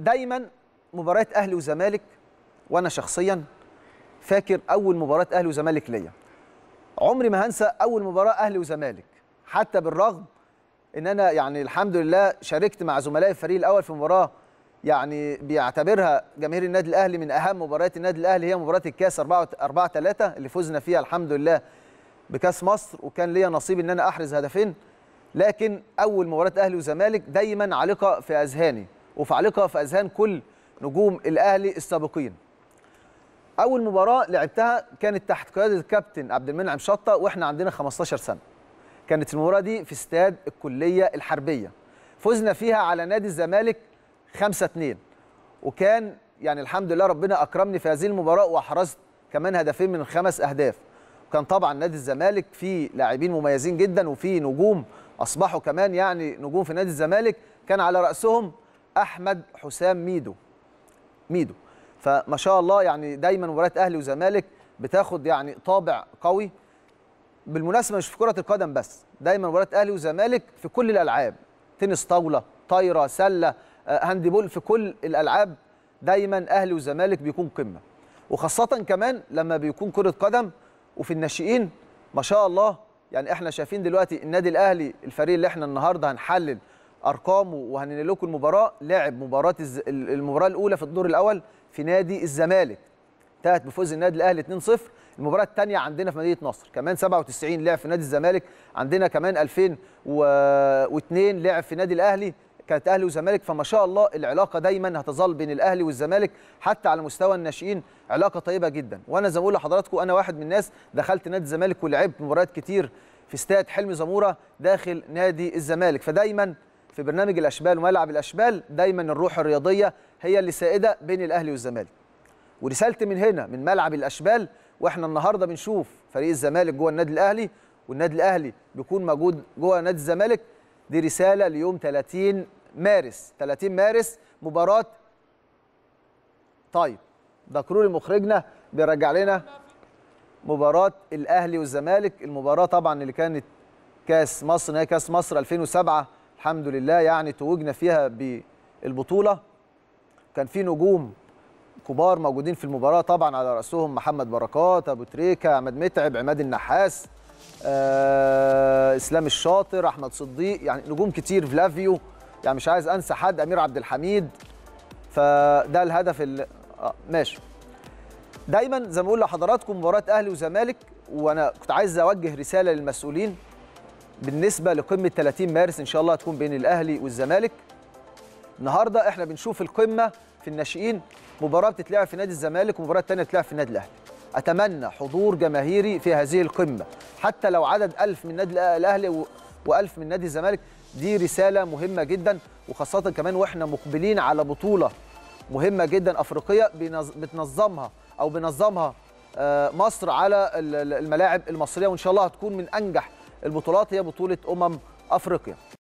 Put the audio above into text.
دايما مباريات اهلي وزمالك وانا شخصيا فاكر اول مباراه اهلي وزمالك ليا عمري ما هنسى اول مباراه اهلي وزمالك حتى بالرغم ان انا يعني الحمد لله شاركت مع زملائي الفريق الاول في مباراه يعني بيعتبرها جماهير النادي الاهلي من اهم مباريات النادي الاهلي هي مباراه الكاس 4 4 3 اللي فزنا فيها الحمد لله بكاس مصر وكان ليا نصيب ان انا احرز هدفين لكن اول مباراه اهلي وزمالك دايما عالقه في اذهاني وفعلقة في أذهان كل نجوم الأهلي السابقين أول مباراة لعبتها كانت تحت قيادة الكابتن عبد المنعم شطة وإحنا عندنا 15 سنة كانت المباراة دي في استاد الكلية الحربية فزنا فيها على نادي الزمالك 5 2 وكان يعني الحمد لله ربنا اكرمني في هذه المباراه واحرزت كمان هدفين من الخمس اهداف وكان طبعا نادي الزمالك فيه لاعبين مميزين جدا وفيه نجوم اصبحوا كمان يعني نجوم في نادي الزمالك كان على راسهم احمد حسام ميدو ميدو فما شاء الله يعني دايما مباريات اهلي وزمالك بتاخد يعني طابع قوي بالمناسبه مش في كره القدم بس دايما مباريات اهلي وزمالك في كل الالعاب تنس طاوله طايره سله آه، هاندبول في كل الالعاب دايما اهلي وزمالك بيكون قمه وخاصه كمان لما بيكون كره قدم وفي الناشئين ما شاء الله يعني احنا شايفين دلوقتي النادي الاهلي الفريق اللي احنا النهارده هنحلل ارقامه وهننقل لكم المباراه لعب مباراه المباراه الاولى في الدور الاول في نادي الزمالك انتهت بفوز النادي الاهلي 2-0 المباراه الثانيه عندنا في مدينه نصر كمان 97 لعب في نادي الزمالك عندنا كمان 2002 لعب في نادي الاهلي كانت اهلي وزمالك فما شاء الله العلاقه دايما هتظل بين الاهلي والزمالك حتى على مستوى الناشئين علاقه طيبه جدا وانا زي ما بقول لحضراتكم انا واحد من الناس دخلت نادي الزمالك ولعبت مباريات كتير في استاد حلمي زموره داخل نادي الزمالك فدايما في برنامج الاشبال وملعب الاشبال دايما الروح الرياضيه هي اللي سائده بين الاهلي والزمالك ورسالتي من هنا من ملعب الاشبال واحنا النهارده بنشوف فريق الزمالك جوه النادي الاهلي والنادي الاهلي بيكون موجود جوه نادي الزمالك دي رساله ليوم 30 مارس 30 مارس مباراه طيب ذكروا لي مخرجنا بيرجع لنا مباراه الاهلي والزمالك المباراه طبعا اللي كانت كاس مصر نهائي كاس مصر 2007 الحمد لله يعني توجنا فيها بالبطوله كان في نجوم كبار موجودين في المباراه طبعا على راسهم محمد بركات ابو تريكه احمد متعب عماد النحاس آه، اسلام الشاطر احمد صديق يعني نجوم كتير فلافيو يعني مش عايز انسى حد امير عبد الحميد فده الهدف اللي آه ماشي دايما زي ما بقول لحضراتكم مباراه اهلي وزمالك وانا كنت عايز اوجه رساله للمسؤولين بالنسبه لقمه 30 مارس ان شاء الله هتكون بين الاهلي والزمالك النهارده احنا بنشوف القمه في الناشئين مباراه بتتلعب في نادي الزمالك ومباراه تانية بتتلعب في النادي الاهلي اتمنى حضور جماهيري في هذه القمه حتى لو عدد 1000 من نادي الاهلي و1000 من نادي الزمالك دي رساله مهمه جدا وخاصه كمان واحنا مقبلين على بطوله مهمه جدا افريقيه بتنظمها او بنظمها آه، مصر على الملاعب المصريه وان شاء الله هتكون من انجح البطولات هي بطولة أمم أفريقيا